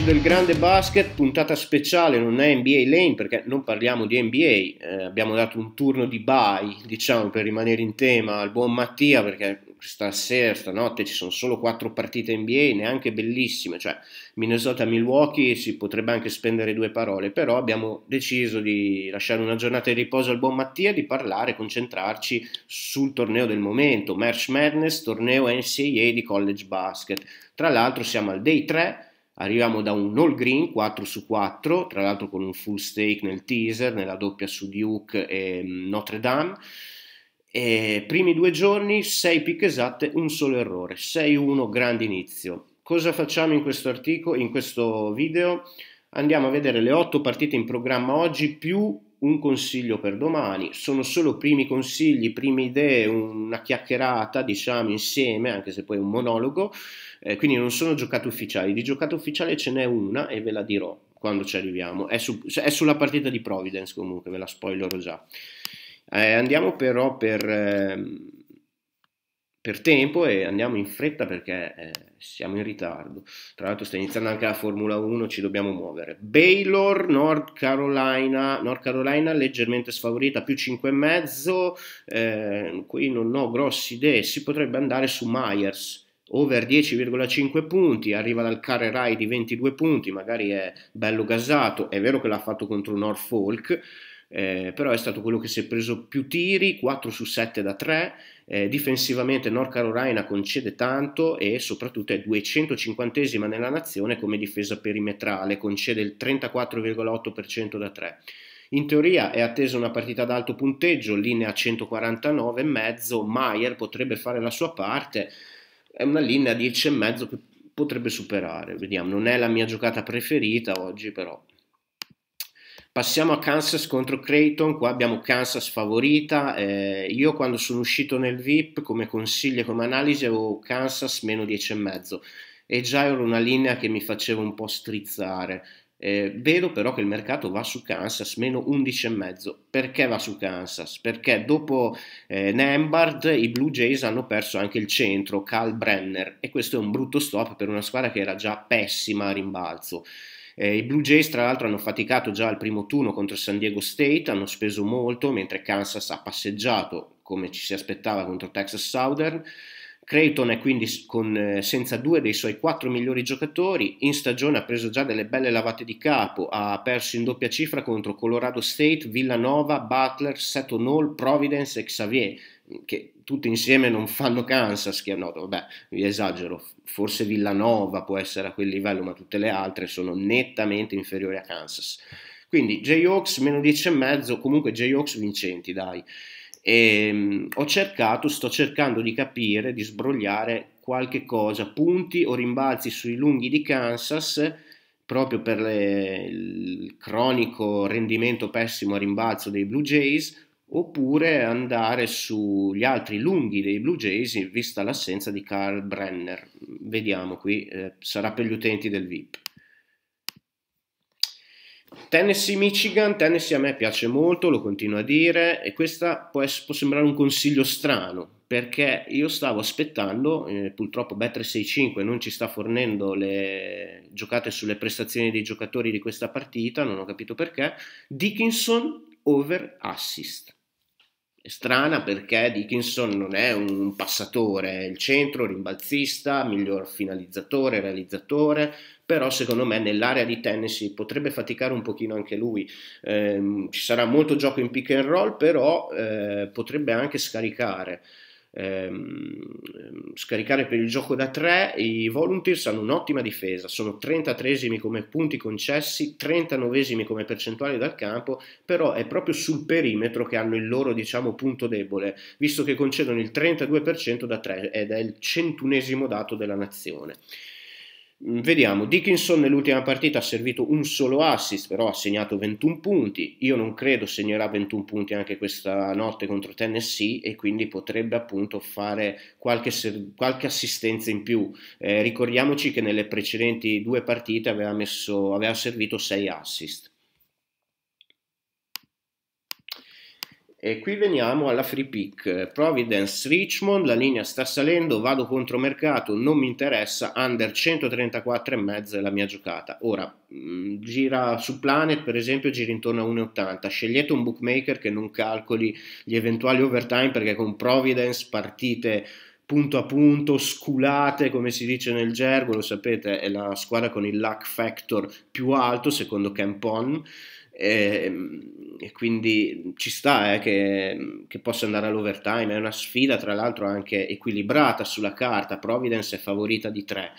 Amici del grande basket, puntata speciale, non è NBA Lane perché non parliamo di NBA, eh, abbiamo dato un turno di bye, diciamo, per rimanere in tema al buon Mattia perché stasera, stanotte ci sono solo quattro partite NBA, neanche bellissime, cioè Minnesota-Milwaukee si potrebbe anche spendere due parole, però abbiamo deciso di lasciare una giornata di riposo al buon Mattia, di parlare, concentrarci sul torneo del momento, March Madness, torneo NCAA di college basket. Tra l'altro siamo al day 3 Arriviamo da un all green 4 su 4, tra l'altro con un full stake nel teaser, nella doppia su Duke e mm, Notre Dame. E primi due giorni, 6 pick esatte, un solo errore, 6-1, grande inizio. Cosa facciamo in questo articolo, in questo video? Andiamo a vedere le 8 partite in programma oggi più un consiglio per domani, sono solo primi consigli, prime idee, una chiacchierata diciamo insieme, anche se poi è un monologo, eh, quindi non sono giocate ufficiali, di giocata ufficiale ce n'è una e ve la dirò quando ci arriviamo, è, su, è sulla partita di Providence comunque, ve la spoilerò già. Eh, andiamo però per... Eh, per tempo e andiamo in fretta perché eh, siamo in ritardo. Tra l'altro sta iniziando anche la Formula 1, ci dobbiamo muovere. Baylor, North Carolina, North Carolina leggermente sfavorita, più 5,5. Eh, qui non ho grosse idee, si potrebbe andare su Myers. Over 10,5 punti, arriva dal Care Rai di 22 punti, magari è bello gasato, è vero che l'ha fatto contro Norfolk, eh, però è stato quello che si è preso più tiri, 4 su 7 da 3, eh, difensivamente North Carolina concede tanto e soprattutto è 250 nella nazione come difesa perimetrale, concede il 34,8% da 3. In teoria è attesa una partita ad alto punteggio, linea 149,5, Maier potrebbe fare la sua parte, è una linea 10,5 che potrebbe superare, vediamo, non è la mia giocata preferita oggi però Passiamo a Kansas contro Creighton, qua abbiamo Kansas favorita, eh, io quando sono uscito nel VIP come consiglio e come analisi avevo Kansas meno 10,5 e già era una linea che mi faceva un po' strizzare. Eh, vedo però che il mercato va su Kansas meno 11,5. Perché va su Kansas? Perché dopo eh, Nembard i Blue Jays hanno perso anche il centro, Cal Brenner, e questo è un brutto stop per una squadra che era già pessima a rimbalzo. Eh, I Blue Jays tra l'altro hanno faticato già al primo turno contro San Diego State, hanno speso molto, mentre Kansas ha passeggiato come ci si aspettava contro Texas Southern. Creighton è quindi con, eh, senza due dei suoi quattro migliori giocatori, in stagione ha preso già delle belle lavate di capo, ha perso in doppia cifra contro Colorado State, Villanova, Butler, Seton Hall, Providence e Xavier, che tutte insieme non fanno Kansas, che no, vabbè, vi esagero, forse Villanova può essere a quel livello, ma tutte le altre sono nettamente inferiori a Kansas. Quindi J-Hawks meno 10,5, comunque J-Hawks vincenti, dai. E, ehm, ho cercato, sto cercando di capire, di sbrogliare qualche cosa, punti o rimbalzi sui lunghi di Kansas, proprio per le, il cronico rendimento pessimo a rimbalzo dei Blue Jays, oppure andare sugli altri lunghi dei Blue Jays vista l'assenza di Carl Brenner. Vediamo qui, eh, sarà per gli utenti del VIP. Tennessee Michigan, Tennessee a me piace molto, lo continuo a dire e questo può, può sembrare un consiglio strano perché io stavo aspettando, eh, purtroppo Bet365 non ci sta fornendo le giocate sulle prestazioni dei giocatori di questa partita, non ho capito perché, Dickinson over assist strana perché Dickinson non è un passatore, è il centro, rimbalzista, miglior finalizzatore, realizzatore, però secondo me nell'area di Tennessee potrebbe faticare un pochino anche lui. Eh, ci sarà molto gioco in pick and roll, però eh, potrebbe anche scaricare. Ehm, ehm, scaricare per il gioco da 3. I Volunteers hanno un'ottima difesa, sono 33 come punti concessi, 39 come percentuale dal campo, però è proprio sul perimetro che hanno il loro diciamo, punto debole, visto che concedono il 32% da 3 ed è il centunesimo dato della nazione. Mm, vediamo, Dickinson nell'ultima partita ha servito un solo assist, però ha segnato 21 punti. Io non credo segnerà 21 punti anche questa notte contro Tennessee e quindi potrebbe appunto fare qualche, qualche assistenza in più. Eh, ricordiamoci che nelle precedenti due partite aveva, messo, aveva servito 6 assist. E qui veniamo alla free pick. Providence Richmond, la linea sta salendo, vado contro mercato, non mi interessa, under 134,5 è la mia giocata. Ora, mm, gira su Planet, per esempio, gira intorno a 1,80. Scegliete un bookmaker che non calcoli gli eventuali overtime perché con Providence partite punto a punto, sculate come si dice nel gergo, lo sapete, è la squadra con il luck factor più alto secondo Campon. E, ehm, e quindi ci sta eh, che, che, possa andare all'overtime. È una sfida, tra l'altro, anche equilibrata sulla carta. Providence è favorita di tre.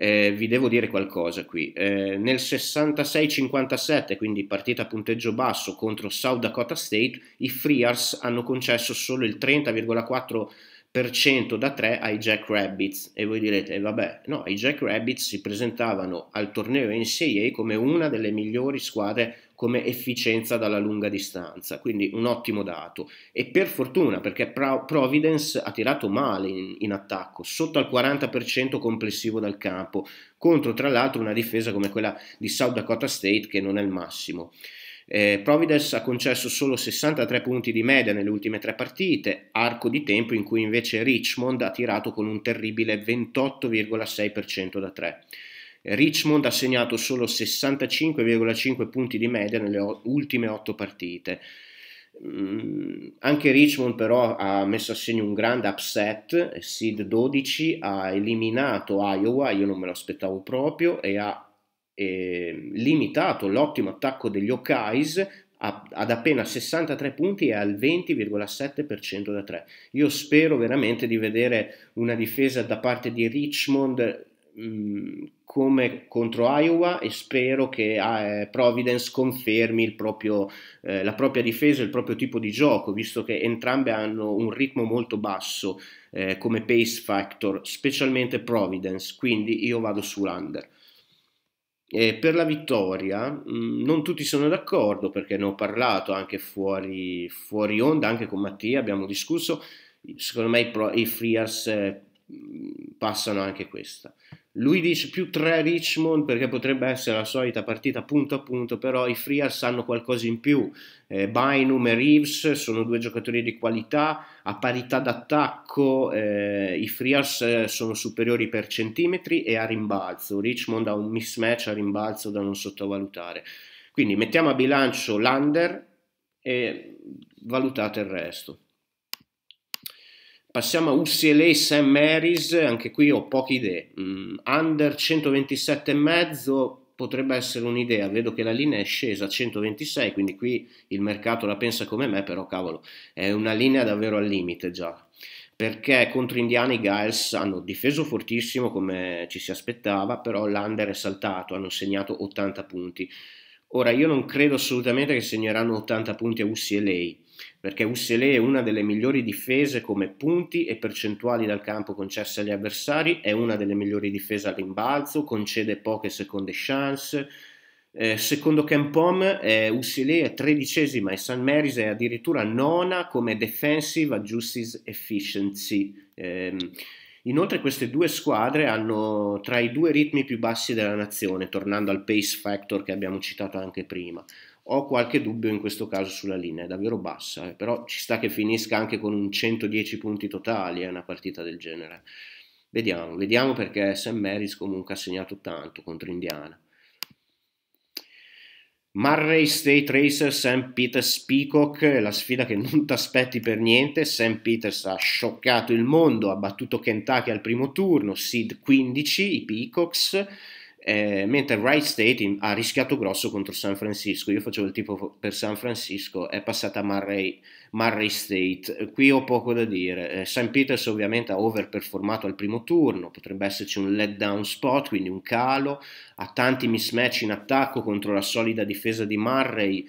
Eh, vi devo dire qualcosa qui. Eh, nel 66-57, quindi partita a punteggio basso contro South Dakota State, i Friars hanno concesso solo il 30,4% da 3 ai Jack Rabbits. E voi direte, eh, vabbè, no, i Jack Rabbits si presentavano al torneo NCAA come una delle migliori squadre come efficienza dalla lunga distanza, quindi un ottimo dato. E per fortuna, perché Providence ha tirato male in, in attacco, sotto al 40% complessivo dal campo, contro tra l'altro una difesa come quella di South Dakota State che non è il massimo. Eh, Providence ha concesso solo 63 punti di media nelle ultime tre partite, arco di tempo in cui invece Richmond ha tirato con un terribile 28,6% da 3. Richmond ha segnato solo 65,5 punti di media nelle ultime 8 partite. Mm, anche Richmond però ha messo a segno un grande upset, Seed 12 ha eliminato Iowa, io non me lo aspettavo proprio, e ha eh, limitato l'ottimo attacco degli Hawkeyes ad appena 63 punti e al 20,7% da 3. Io spero veramente di vedere una difesa da parte di Richmond mh, mm, come contro Iowa e spero che eh, Providence confermi proprio, eh, la propria difesa e il proprio tipo di gioco, visto che entrambe hanno un ritmo molto basso eh, come pace factor, specialmente Providence, quindi io vado sull'under. E per la vittoria mh, mm, non tutti sono d'accordo perché ne ho parlato anche fuori, fuori onda, anche con Mattia abbiamo discusso, secondo me i, pro, i Freers eh, mm, passano anche questa. Lui dice più 3 Richmond perché potrebbe essere la solita partita punto a punto, però i Friars hanno qualcosa in più. Eh, Bynum e Reeves sono due giocatori di qualità, a parità d'attacco eh, i Friars eh, sono superiori per centimetri e a rimbalzo. Richmond ha un mismatch a rimbalzo da non sottovalutare. Quindi mettiamo a bilancio l'under e valutate il resto. Passiamo a UCLA St. Mary's, anche qui ho poche idee. Mm, under 127,5 potrebbe essere un'idea, vedo che la linea è scesa a 126, quindi qui il mercato la pensa come me, però cavolo, è una linea davvero al limite già. Perché contro Indiana i Giles hanno difeso fortissimo come ci si aspettava, però l'under è saltato, hanno segnato 80 punti. Ora, io non credo assolutamente che segneranno 80 punti a UCLA perché Ussele è una delle migliori difese come punti e percentuali dal campo concesse agli avversari, è una delle migliori difese all'imbalzo, concede poche seconde chance. Eh, secondo Kempom, eh, Ussele è tredicesima e San Mary's è addirittura nona come defensive justice efficiency. Eh, Inoltre queste due squadre hanno tra i due ritmi più bassi della nazione, tornando al pace factor che abbiamo citato anche prima ho qualche dubbio in questo caso sulla linea, è davvero bassa, eh, però ci sta che finisca anche con un 110 punti totali, è eh, una partita del genere. Vediamo, vediamo perché Sam Maris comunque ha segnato tanto contro Indiana. Murray State Racer St. Peters Peacock, la sfida che non ti aspetti per niente. St. Peters ha scioccato il mondo, ha battuto Kentucky al primo turno, Seed 15, i Peacocks eh, mentre Wright State in, ha rischiato grosso contro San Francisco. Io facevo il tipo per San Francisco, è passata Murray, Murray State. Eh, qui ho poco da dire. Eh, San Peters ovviamente ha overperformato al primo turno, potrebbe esserci un let down spot, quindi un calo, ha tanti mismatch in attacco contro la solida difesa di Murray.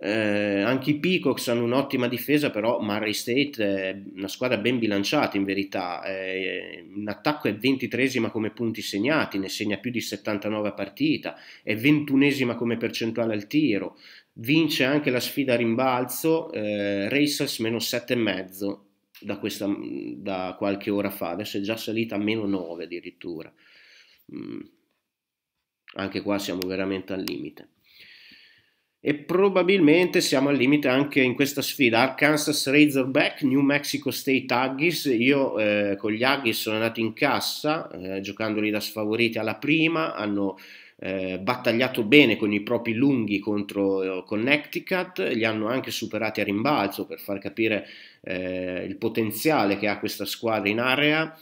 Eh, anche i Peacocks hanno un'ottima difesa, però Murray State è una squadra ben bilanciata in verità. Eh, in attacco è ventitresima come punti segnati, ne segna più di 79 a partita, è ventunesima come percentuale al tiro, vince anche la sfida a rimbalzo, eh, Racers meno 7,5 da, questa, da qualche ora fa, adesso è già salita a meno 9 addirittura. Mm. Anche qua siamo veramente al limite e probabilmente siamo al limite anche in questa sfida Arkansas Razorback, New Mexico State Aggies io eh, con gli Aggies sono andato in cassa eh, giocandoli da sfavoriti alla prima hanno eh, battagliato bene con i propri lunghi contro eh, Connecticut li hanno anche superati a rimbalzo per far capire eh, il potenziale che ha questa squadra in area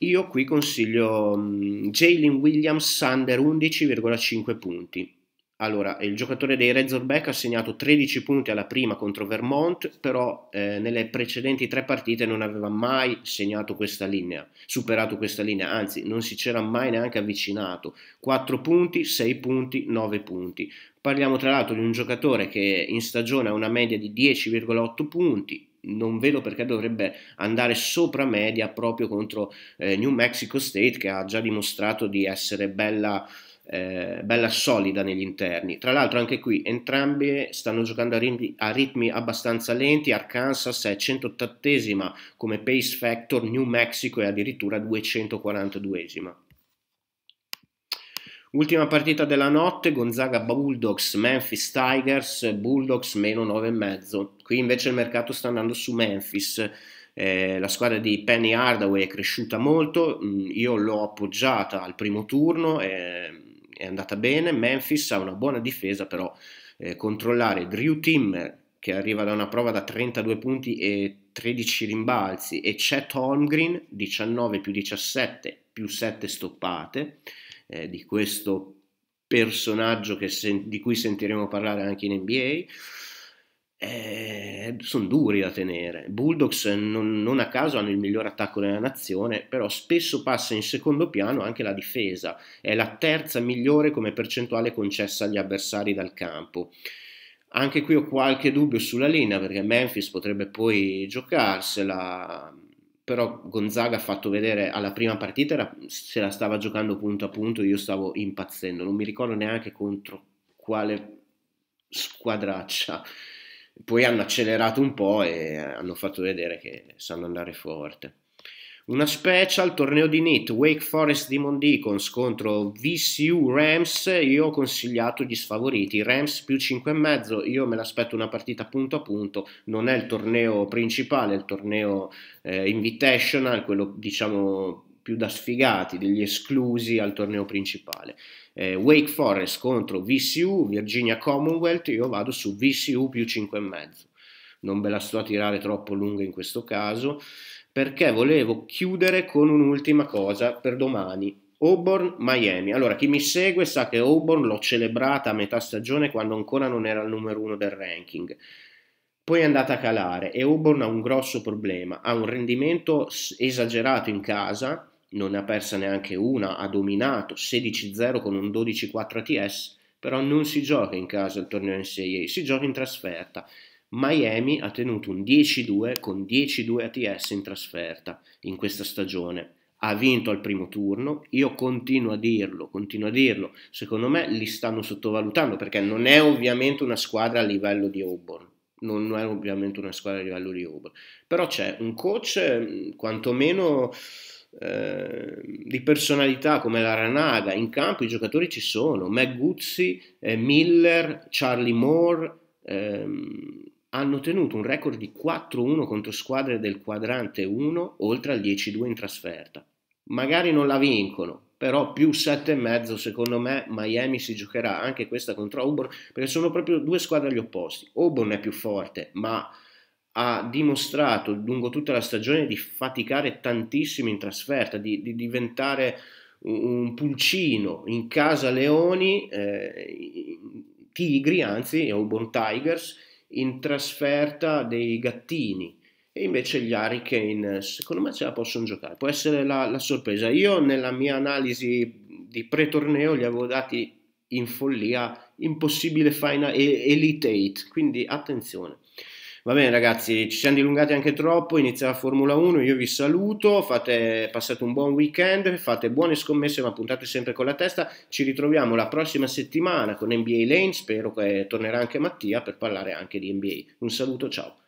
io qui consiglio um, Jalen Williams under 11,5 punti allora, il giocatore dei Razorback ha segnato 13 punti alla prima contro Vermont, però eh, nelle precedenti tre partite non aveva mai segnato questa linea, superato questa linea, anzi non si c'era mai neanche avvicinato. 4 punti, 6 punti, 9 punti. Parliamo tra l'altro di un giocatore che in stagione ha una media di 10,8 punti, non vedo perché dovrebbe andare sopra media proprio contro eh, New Mexico State che ha già dimostrato di essere bella eh, bella solida negli interni. Tra l'altro anche qui entrambi stanno giocando a ritmi, a ritmi abbastanza lenti, Arkansas è 180esima come pace factor, New Mexico è addirittura 242esima. Ultima partita della notte, Gonzaga Bulldogs, Memphis Tigers, Bulldogs meno 9,5. Qui invece il mercato sta andando su Memphis. Eh, la squadra di Penny Hardaway è cresciuta molto, mm, io l'ho appoggiata al primo turno. Eh, è andata bene, Memphis ha una buona difesa, però eh, controllare Drew Timmer che arriva da una prova da 32 punti e 13 rimbalzi e Chet Holmgren 19 più 17 più 7 stoppate eh, di questo personaggio sen- di cui sentiremo parlare anche in NBA eh, sono duri da tenere. Bulldogs non, non, a caso hanno il miglior attacco della nazione, però spesso passa in secondo piano anche la difesa, è la terza migliore come percentuale concessa agli avversari dal campo. Anche qui ho qualche dubbio sulla linea perché Memphis potrebbe poi giocarsela, però Gonzaga ha fatto vedere alla prima partita era, se la stava giocando punto a punto, io stavo impazzendo, non mi ricordo neanche contro quale squadraccia poi hanno accelerato un po' e hanno fatto vedere che sanno andare forte. Una special, torneo di NIT, Wake Forest Demon Deacons contro VCU Rams, io ho consigliato gli sfavoriti, Rams più 5,5, io me l'aspetto una partita punto a punto, non è il torneo principale, è il torneo eh, invitational, quello diciamo più da sfigati, degli esclusi al torneo principale. Eh, Wake Forest contro VCU, Virginia Commonwealth, io vado su VCU più 5,5. Non ve la sto a tirare troppo lunga in questo caso, perché volevo chiudere con un'ultima cosa per domani. Auburn Miami. Allora, chi mi segue sa che Auburn l'ho celebrata a metà stagione quando ancora non era il numero uno del ranking. Poi è andata a calare e Auburn ha un grosso problema, ha un rendimento esagerato in casa, non ne ha persa neanche una, ha dominato 16-0 con un 12-4 ATS, però non si gioca in casa il torneo NCAA, si gioca in trasferta. Miami ha tenuto un 10-2 con 10-2 ATS in trasferta in questa stagione. Ha vinto al primo turno, io continuo a dirlo, continuo a dirlo, secondo me li stanno sottovalutando perché non è ovviamente una squadra a livello di Auburn, non è ovviamente una squadra a livello di Auburn, però c'è un coach mm, quantomeno Ehm, di personalità come la Ranaga in campo i giocatori ci sono, Magguzzi, eh, Miller, Charlie Moore ehm, hanno tenuto un record di 4-1 contro squadre del quadrante 1 oltre al 10-2 in trasferta. Magari non la vincono, però più 7,5 secondo me Miami si giocherà anche questa contro Auburn perché sono proprio due squadre agli opposti. Auburn è più forte, ma ha dimostrato lungo tutta la stagione di faticare tantissimo in trasferta, di, di diventare un pulcino in casa leoni, eh, tigri anzi, Auburn Tigers, in trasferta dei gattini. E invece gli Hurricane, secondo me, ce la possono giocare. Può essere la, la sorpresa. Io, nella mia analisi di pre-torneo, gli avevo dati in follia, impossibile final e elite 8. Quindi attenzione. Va bene ragazzi, ci siamo dilungati anche troppo, inizia la Formula 1, io vi saluto, fate, passate un buon weekend, fate buone scommesse ma puntate sempre con la testa, ci ritroviamo la prossima settimana con NBA Lane, spero che tornerà anche Mattia per parlare anche di NBA. Un saluto, ciao!